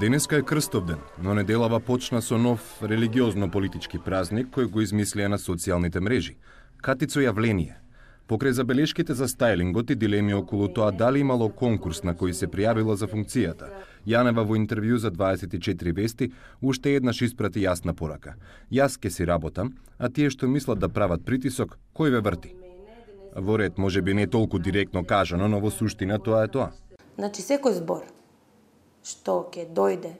Денеска е крстов ден, но неделава почна со нов религиозно-политички празник кој го измислија на социјалните мрежи – катицо јавление. Покрај забелешките за стайлингот и дилеми околу тоа дали имало конкурс на кој се пријавила за функцијата, Јанева во интервју за 24 Вести уште еднаш испрати јасна порака. Јас ке си работам, а тие што мислат да прават притисок, кој ве врти? Во ред, може би не толку директно кажано, но во суштина тоа е тоа. Значи, секој збор што ќе дојде,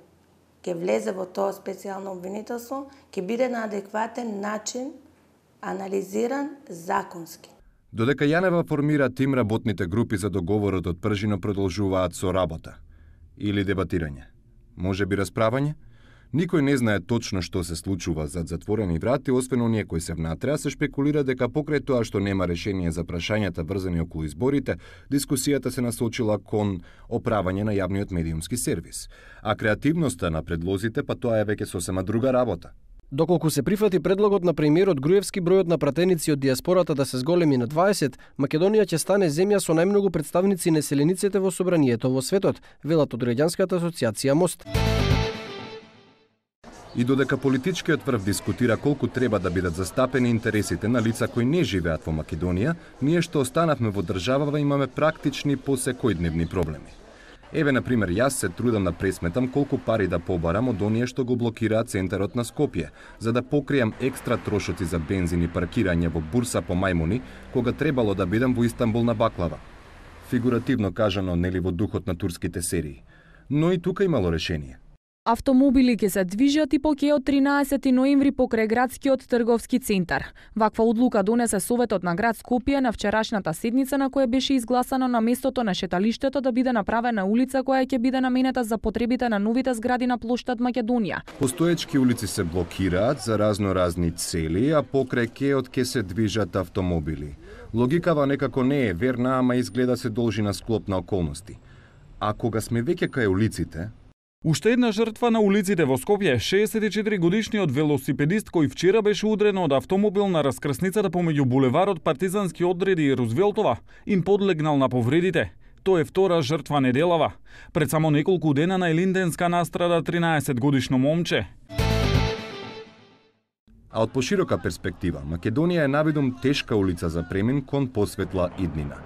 ќе влезе во тоа специјално обвинителство, ќе биде на адекватен начин анализиран законски. Додека Јанева формира тим работните групи за договорот од Пржино продолжуваат со работа или дебатирање. Може би расправање? Никој не знае точно што се случува зад затворени врати, освен оние кои се внатре, а се шпекулира дека покрај тоа што нема решение за прашањата врзани околу изборите, дискусијата се насочила кон оправање на јавниот медиумски сервис. А креативноста на предлозите, па тоа е веќе сосема друга работа. Доколку се прифати предлогот на премиерот Груевски бројот на пратеници од диаспората да се зголеми на 20, Македонија ќе стане земја со најмногу представници на селениците во собранието во светот, велат од Граѓанската асоциација МОСТ. И додека политичкиот врв дискутира колку треба да бидат застапени интересите на лица кои не живеат во Македонија, ние што останавме во државава имаме практични посекојдневни проблеми. Еве, на пример, јас се трудам да пресметам колку пари да побарам од оние што го блокираат центарот на Скопје, за да покријам екстра трошоци за бензин и паркирање во бурса по мајмуни, кога требало да бидам во Истанбул на баклава. Фигуративно кажано, нели во духот на турските серии. Но и тука имало решение – Автомобили ќе се движат и по ке од 13 ноември покрај градскиот трговски центар. Ваква одлука донесе Советот на град Скопје на вчерашната седница на која беше изгласано на местото на шеталиштето да биде направена улица која ќе биде наменета за потребите на новите згради на площад Македонија. Постоечки улици се блокираат за разноразни цели, а покрај кеот ќе се движат автомобили. Логикава некако не е верна, ама изгледа се должи на склоп на околности. А кога сме веќе кај улиците, Уште една жртва на улиците во Скопје, 64 годишниот велосипедист кој вчера беше удрен од автомобил на раскрсницата помеѓу булеварот Партизански одреди и Рузвелтова, им подлегнал на повредите. Тој е втора жртва неделава. Пред само неколку дена на Елинденска настрада 13 годишно момче. А од поширока перспектива, Македонија е навидом тешка улица за премин кон посветла иднина.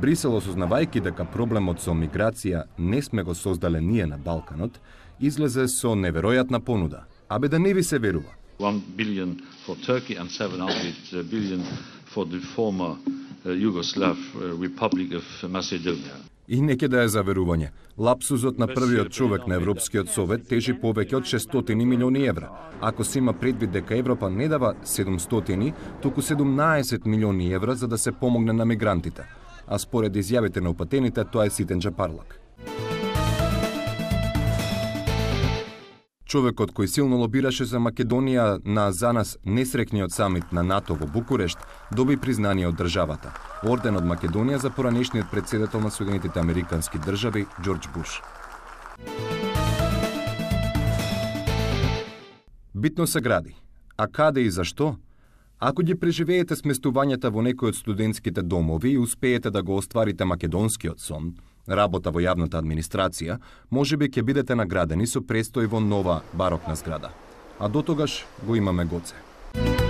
Брисел, осознавајќи дека проблемот со миграција не сме го создале ние на Балканот, излезе со неверојатна понуда. Абе да не ви се верува. 1 billion for Turkey and 700 uh, billion for the former uh, Yugoslav uh, Republic of Macedonia. И неке да е заверување. Лапсузот на првиот човек на Европскиот совет тежи повеќе од 600 милиони евра. Ако се има предвид дека Европа не дава 700, туку 17 милиони евра за да се помогне на мигрантите а според изјавите на упатените тоа е ситен джапарлак. човекот кој силно лобираше за Македонија на за нас несрекниот самит на НАТО во Букурешт, доби признание од државата. Орден од Македонија за поранешниот председател на Соединетите Американски држави Џорџ Буш. Битно се гради. А каде и зашто? Ако ги преживеете сместувањата во некој од студентските домови и успеете да го остварите македонскиот сон, работа во јавната администрација, може би ќе бидете наградени со престој во нова барокна зграда. А до тогаш го имаме Гоце.